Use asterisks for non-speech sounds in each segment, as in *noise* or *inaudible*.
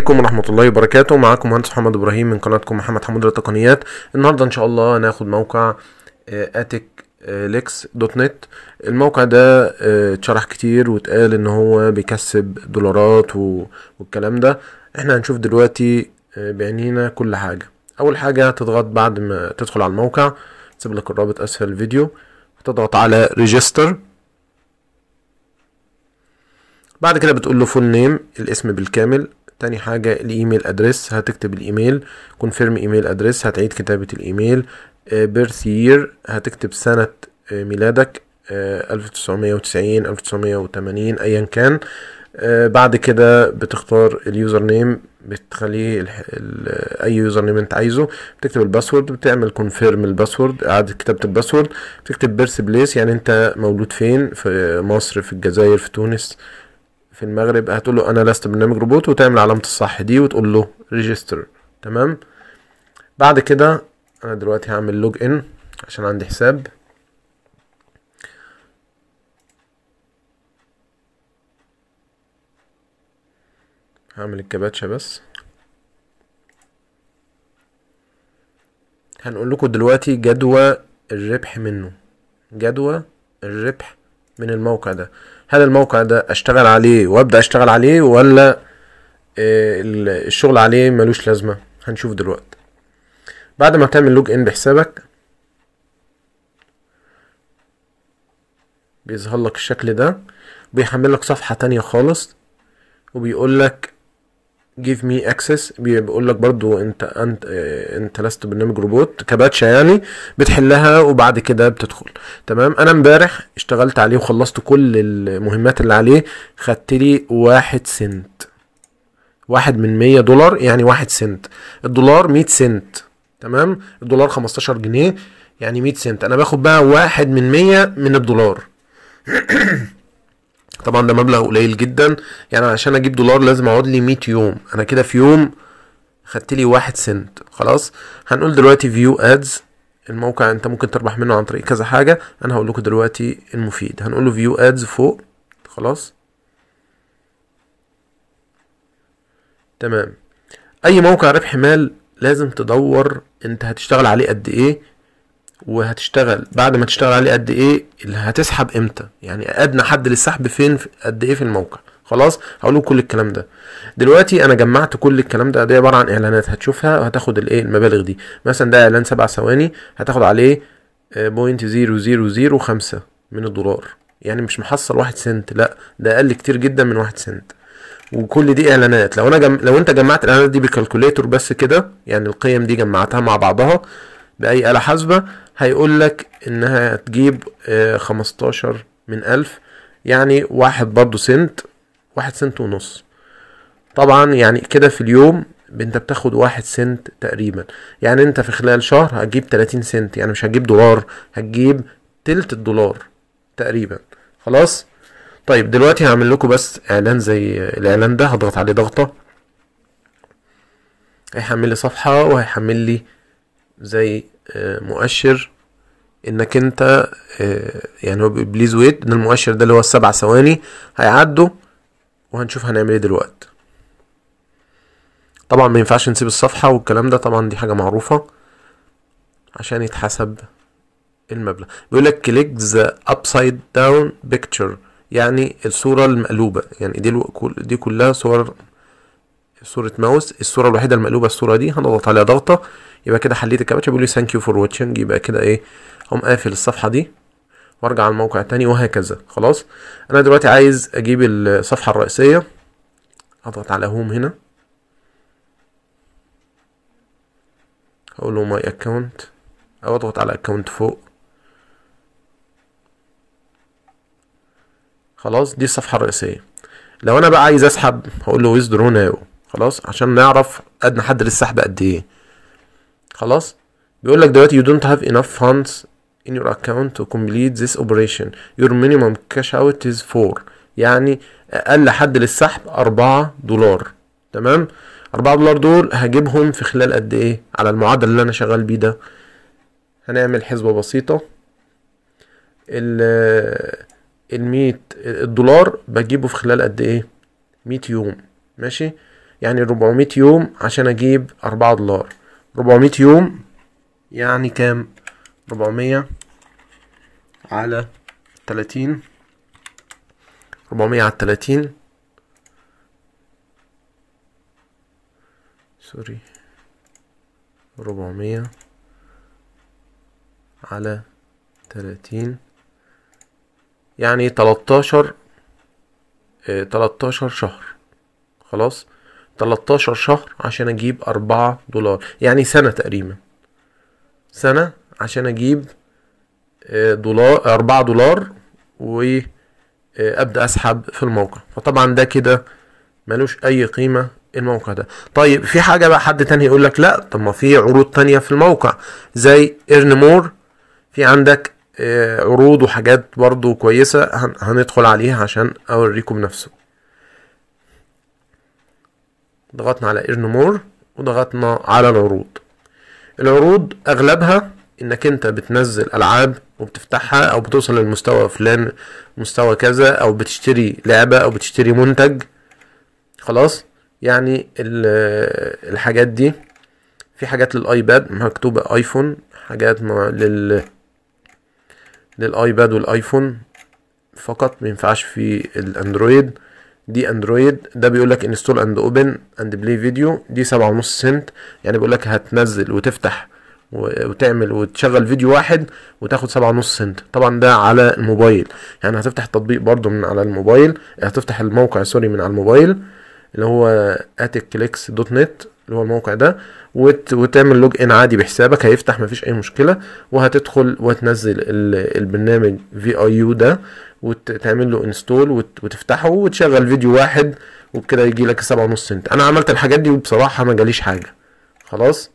عليكم ورحمة الله وبركاته معاكم مهندس محمد ابراهيم من قناتكم محمد حمود للتقنيات النهاردة ان شاء الله هناخد موقع اتك ليكس دوت نت الموقع ده آه، اتشرح كتير واتقال ان هو بيكسب دولارات والكلام ده احنا هنشوف دلوقتي آه، بعينينا كل حاجة اول حاجة تضغط بعد ما تدخل على الموقع سيب لك الرابط اسفل الفيديو هتضغط على ريجستر بعد كده بتقول له فول نيم الاسم بالكامل تاني حاجة الايميل ادرس هتكتب الايميل كونفيرم ايميل ادرس هتعيد كتابة الايميل بيرث آه، يير هتكتب سنة آه، ميلادك آه، ألف تسعمية وتسعين ألف تسعمية وتمانين أيا كان بعد كده بتختار اليوزر نيم بتخليه الـ الـ اي يوزر نيم انت عايزه بتكتب الباسورد بتعمل كونفيرم الباسورد اعاده كتابه الباسورد بتكتب بيرث بليس يعني انت مولود فين في مصر في الجزائر في تونس في المغرب هتقول له انا لست برنامج روبوت وتعمل علامه الصح دي وتقول له ريجستر تمام بعد كده انا دلوقتي هعمل لوج ان عشان عندي حساب هعمل الكباتشة بس هنقول لكم دلوقتي جدوى الربح منه جدوى الربح من الموقع ده هل الموقع ده اشتغل عليه وابدا اشتغل عليه ولا آه، الشغل عليه ملوش لازمه هنشوف دلوقتي بعد ما تعمل لوج ان بحسابك بيظهر لك الشكل ده بيحمل لك صفحه تانية خالص وبيقول لك جيف مي اكسس بيقول لك برضو انت انت انت لست برنامج روبوت كباتشه يعني بتحلها وبعد كده بتدخل تمام انا امبارح اشتغلت عليه وخلصت كل المهمات اللي عليه خدت لي واحد سنت واحد من مية دولار يعني واحد سنت الدولار مية سنت تمام الدولار خمستاشر جنيه يعني مية سنت انا باخد بقى واحد من مية من الدولار *clears throat* طبعا ده مبلغ قليل جدا يعني عشان اجيب دولار لازم اقعد لي 100 يوم انا كده في يوم خدت لي واحد سنت خلاص هنقول دلوقتي فيو ادز الموقع انت ممكن تربح منه عن طريق كذا حاجه انا هقول لكم دلوقتي المفيد هنقول له فيو ادز فوق خلاص تمام اي موقع ربح مال لازم تدور انت هتشتغل عليه قد ايه وهتشتغل بعد ما تشتغل عليه قد ايه اللي هتسحب امتى يعني ادنى حد للسحب فين قد ايه في الموقع خلاص هقول لكم كل الكلام ده دلوقتي انا جمعت كل الكلام ده دي عباره عن اعلانات هتشوفها وهتاخد الايه المبالغ دي مثلا ده اعلان سبع ثواني هتاخد عليه بوينت زيرو زيرو زيرو خمسة من الدولار يعني مش محصل واحد سنت لا ده اقل كتير جدا من واحد سنت وكل دي اعلانات لو انا جم... لو انت جمعت الاعلانات دي بالكالكوليتور بس كده يعني القيم دي جمعتها مع بعضها باي آلة حاسبة هيقول لك انها هتجيب آه، خمستاشر من الف يعني واحد برضو سنت واحد سنت ونص طبعا يعني كده في اليوم انت بتاخد واحد سنت تقريبا يعني انت في خلال شهر هتجيب تلاتين سنت يعني مش هتجيب دولار هتجيب تلت الدولار تقريبا خلاص طيب دلوقتي هعمل لكم بس اعلان زي الاعلان ده هضغط عليه ضغطه هيحمل لي صفحه وهيحمل لي زي آه، مؤشر انك انت آه، يعني هو بليز ويت ان المؤشر ده اللي هو السبع ثواني هيعدوا وهنشوف هنعمل ايه دلوقتي طبعا ما ينفعش نسيب الصفحه والكلام ده طبعا دي حاجه معروفه عشان يتحسب المبلغ بيقول لك كليك ذا ابسايد داون بيكتشر يعني الصوره المقلوبه يعني دي دي كلها صور صوره ماوس الصوره الوحيده المقلوبه الصوره دي هنضغط عليها ضغطه يبقى كده حليت الكابتشا بيقول لي ثانك يو فور واتشنج يبقى كده ايه اقوم قافل الصفحه دي وارجع على الموقع تاني وهكذا خلاص انا دلوقتي عايز اجيب الصفحه الرئيسيه اضغط على هوم هنا اقول له ماي اكونت او اضغط على اكونت فوق خلاص دي الصفحه الرئيسيه لو انا بقى عايز اسحب هقول له ويزدرو ناو خلاص عشان نعرف ادنى حد للسحب قد ايه خلاص بيقول لك دلوقتي you don't have enough funds in your account to complete this operation your minimum cash out is 4 يعني اقل حد للسحب 4 دولار تمام 4 دولار دول هجيبهم في خلال قد ايه على المعادلة اللي انا شغال بيه ده هنعمل حسبة بسيطة ال 100 الدولار بجيبه في خلال قد ايه 100 يوم ماشي يعني 400 يوم عشان اجيب 4 دولار 400 يوم يعني كام 400 على 30 400 على 30 سوري 400 على 30 يعني 13 13 آه، شهر خلاص 13 شهر عشان اجيب 4 دولار يعني سنة تقريبا سنة عشان اجيب آه، دولار 4 دولار وابدا آه، اسحب في الموقع فطبعا ده كده ملوش اي قيمة الموقع ده طيب في حاجة بقى حد تاني يقول لك لا طب ما في عروض تانية في الموقع زي ايرن مور في عندك آه، عروض وحاجات برضو كويسة هندخل عليها عشان اوريكم نفسه ضغطنا على ايرن مور وضغطنا على العروض العروض اغلبها انك انت بتنزل العاب وبتفتحها او بتوصل للمستوى فلان مستوى كذا او بتشتري لعبة او بتشتري منتج خلاص يعني الحاجات دي في حاجات للايباد مكتوبة ايفون حاجات لل للايباد والايفون فقط مينفعش في الاندرويد دي اندرويد ده بيقول لك انستول اند اوبن اند بلاي فيديو دي سبعة ونص سنت يعني بيقول لك هتنزل وتفتح وتعمل وتشغل فيديو واحد وتاخد سبعة ونص سنت طبعا ده على الموبايل يعني هتفتح التطبيق برضو من على الموبايل هتفتح الموقع سوري من على الموبايل اللي هو اتكليكس دوت نت اللي هو الموقع ده وت... وتعمل لوج ان عادي بحسابك هيفتح مفيش اي مشكله وهتدخل وتنزل ال... البرنامج في اي يو ده وتعمل له انستول وت... وتفتحه وتشغل فيديو واحد وبكده يجي لك 7.5 ونص سنت انا عملت الحاجات دي وبصراحه ما جاليش حاجه خلاص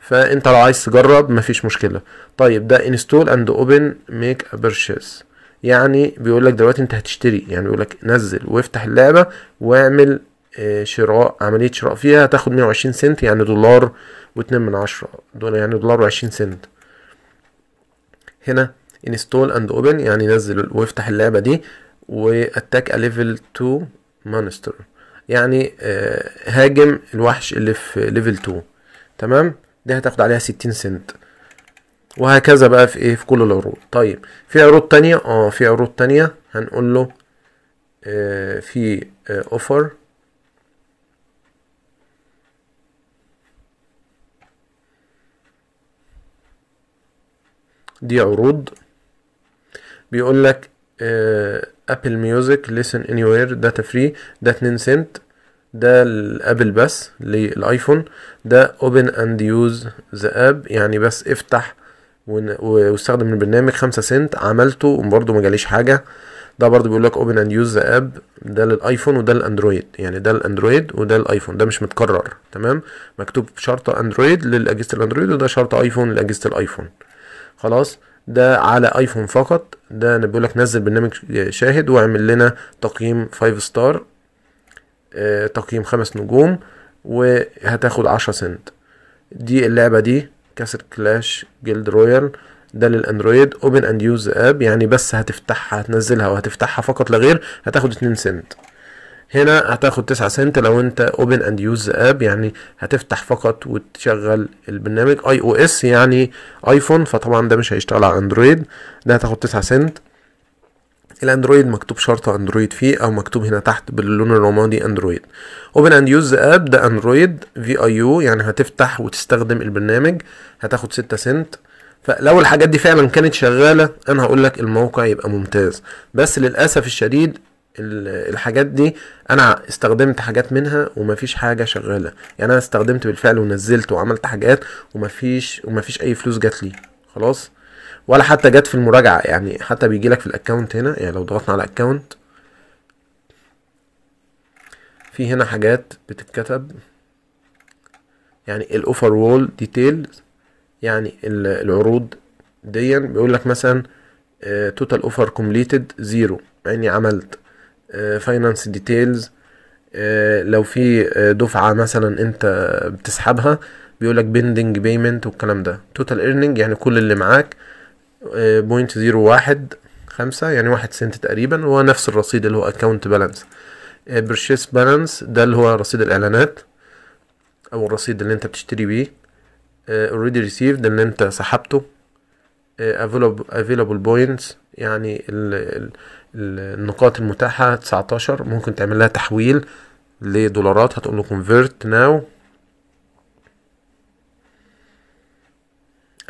فانت لو عايز تجرب مفيش مشكله طيب ده انستول اند اوبن ميك ا بيرشيز يعني بيقول لك دلوقتي انت هتشتري يعني بيقول لك نزل وافتح اللعبه واعمل آه، شراء عملية شراء فيها تاخد مية وعشرين سنت يعني دولار واتنين من عشرة دولار يعني دولار وعشرين سنت هنا انستول اند اوبن يعني نزل وافتح اللعبة دي واتاك ليفل 2 مانستر يعني آه، هاجم الوحش اللي في ليفل 2 تمام دي هتاخد عليها ستين سنت وهكذا بقى في ايه في كل العروض طيب في عروض تانية اه في عروض تانية هنقول له آه في اوفر آه، دي عروض بيقول لك ابل ميوزك ليسن اني وير داتا فري ده 2 سنت ده الابل بس للايفون ده اوبن اند يوز ذا اب يعني بس افتح واستخدم البرنامج 5 سنت عملته وبرده ما جاليش حاجه ده برضو بيقول لك اوبن اند يوز ذا اب ده للايفون وده للاندرويد يعني ده الاندرويد وده الايفون ده مش متكرر تمام مكتوب شرط اندرويد لاجهزه الاندرويد وده شرط ايفون لاجهزه الايفون خلاص ده على ايفون فقط ده انا بيقول لك نزل برنامج شاهد واعمل لنا تقييم 5 ستار آه تقييم 5 نجوم وهتاخد 10 سنت دي اللعبه دي كاسر كلاش جلد رويال ده للاندرويد اوبن اند يوز اب يعني بس هتفتحها هتنزلها وهتفتحها فقط لغير هتاخد 2 سنت هنا هتاخد 9 سنت لو انت اوبن اند يوز اب يعني هتفتح فقط وتشغل البرنامج اي او اس يعني ايفون فطبعا ده مش هيشتغل على اندرويد ده هتاخد 9 سنت الاندرويد مكتوب شرط اندرويد فيه او مكتوب هنا تحت باللون الرمادي اندرويد اوبن اند يوز اب ده اندرويد في اي يو يعني هتفتح وتستخدم البرنامج هتاخد 6 سنت فلو الحاجات دي فعلا كانت شغاله انا هقول لك الموقع يبقى ممتاز بس للاسف الشديد الحاجات دي انا استخدمت حاجات منها ومفيش حاجه شغاله يعني انا استخدمت بالفعل ونزلت وعملت حاجات ومفيش ومفيش اي فلوس جات لي خلاص ولا حتى جت في المراجعه يعني حتى بيجي لك في الاكونت هنا يعني لو ضغطنا على الاكونت في هنا حاجات بتتكتب يعني الاوفر وول ديتيلز يعني العروض ديا بيقول لك مثلا توتال اوفر كومبليتد زيرو مع اني عملت فاينانس آه، آه، ديتيلز لو في آه، دفعة مثلا انت بتسحبها بيقولك بيندنج بيمنت والكلام ده توتال ايرنينج يعني كل اللي معاك بوينت زيرو واحد خمسة يعني واحد سنت تقريبا هو نفس الرصيد اللي هو اكونت بالانس برشيس بالانس ده اللي هو رصيد الاعلانات او الرصيد اللي انت بتشتري بيه اوريدي ريسيفد اللي انت سحبته افيلابل آه، بوينتس يعني ال النقاط المتاحة 19 ممكن تعمل لها تحويل لدولارات هتقول له convert now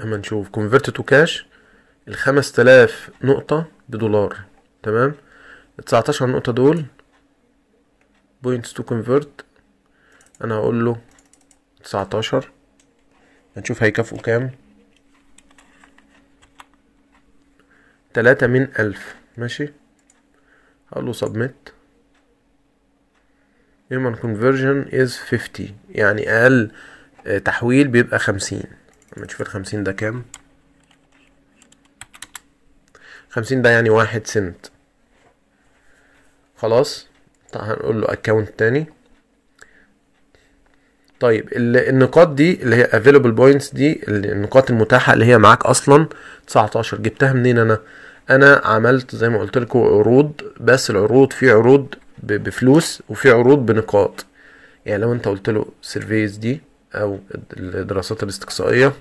اما نشوف convert to cash الخمس تلاف نقطة بدولار تمام 19 نقطة دول points to convert انا هقول له تسعتاشر هنشوف هيكافئوا كام تلاتة من ألف ماشي هقوله submit human conversion is 50 يعني أقل آه، تحويل بيبقى خمسين لما تشوف الخمسين ده كام خمسين ده يعني واحد سنت خلاص هنقول له account تاني طيب النقاط دي اللي هي افيلبل بوينتس دي النقاط المتاحه اللي هي معاك اصلا 19 جبتها منين انا انا عملت زي ما قلت لكم عروض بس العروض في عروض بفلوس وفي عروض بنقاط يعني لو انت قلت له سيرفيز دي او الدراسات الاستقصائيه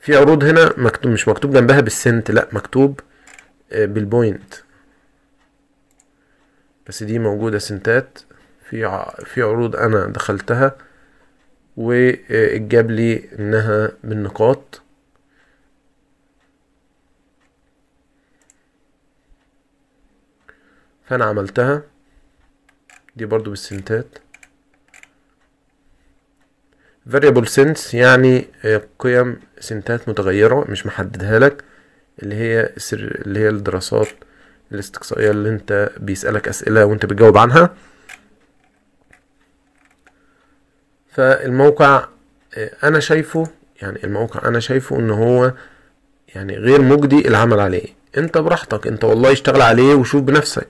في عروض هنا مكتوب مش مكتوب جنبها بالسنت لا مكتوب آه، بالبوينت بس دي موجودة سنتات في في عروض انا دخلتها واتجاب لي انها بالنقاط فانا عملتها دي برضو بالسنتات variable sense يعني قيم سنتات متغيرة مش محددها لك اللي هي اللي هي الدراسات الاستقصائية اللي انت بيسألك اسئلة وانت بتجاوب عنها فالموقع آه، انا شايفه يعني الموقع انا شايفه ان هو يعني غير مجدي العمل عليه انت براحتك انت والله اشتغل عليه وشوف بنفسك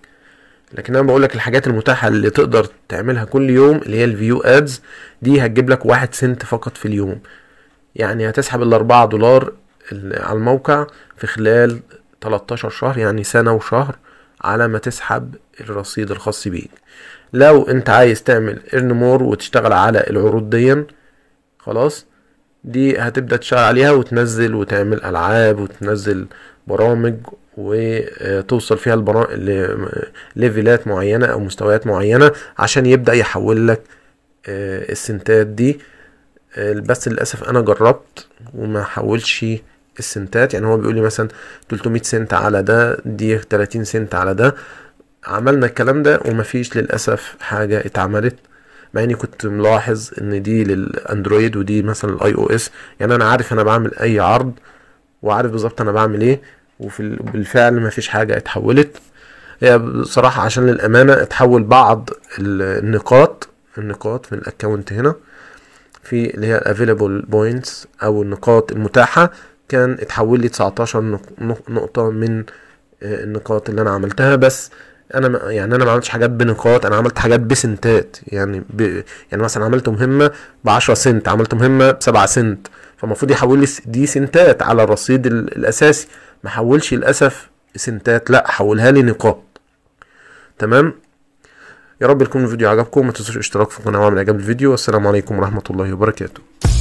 لكن انا بقولك الحاجات المتاحه اللي تقدر تعملها كل يوم اللي هي الفيو ادز دي هتجيب لك واحد سنت فقط في اليوم يعني هتسحب الاربعة دولار على الموقع في خلال 13 شهر يعني سنة وشهر على ما تسحب الرصيد الخاص بيك لو انت عايز تعمل ارن مور وتشتغل على العروض دي خلاص دي هتبدأ تشتغل عليها وتنزل وتعمل ألعاب وتنزل برامج وتوصل فيها البرا... ليفلات معينة أو مستويات معينة عشان يبدأ يحول لك آه، السنتات دي آه، بس للأسف أنا جربت وما حولش السنتات يعني هو بيقول لي مثلا 300 سنت على ده دي 30 سنت على ده عملنا الكلام ده ومفيش للاسف حاجه اتعملت مع اني كنت ملاحظ ان دي للاندرويد ودي مثلا الاي او اس يعني انا عارف انا بعمل اي عرض وعارف بالظبط انا بعمل ايه وفي بالفعل مفيش حاجه اتحولت هي بصراحه عشان للامانه اتحول بعض النقاط النقاط من الاكونت هنا في اللي هي الافيلابل بوينتس او النقاط المتاحه كان اتحول لي 19 نقطة من آه، النقاط اللي انا عملتها بس انا يعني انا ما عملتش حاجات بنقاط انا عملت حاجات بسنتات يعني ب... يعني مثلا عملت مهمه ب 10 سنت عملت مهمه ب 7 سنت فالمفروض يحول لي دي سنتات على الرصيد الاساسي ما حولش للاسف سنتات لا حولها لي نقاط تمام يا رب يكون الفيديو عجبكم ما تنسوش الاشتراك في القناه وعمل اعجاب الفيديو والسلام عليكم ورحمه الله وبركاته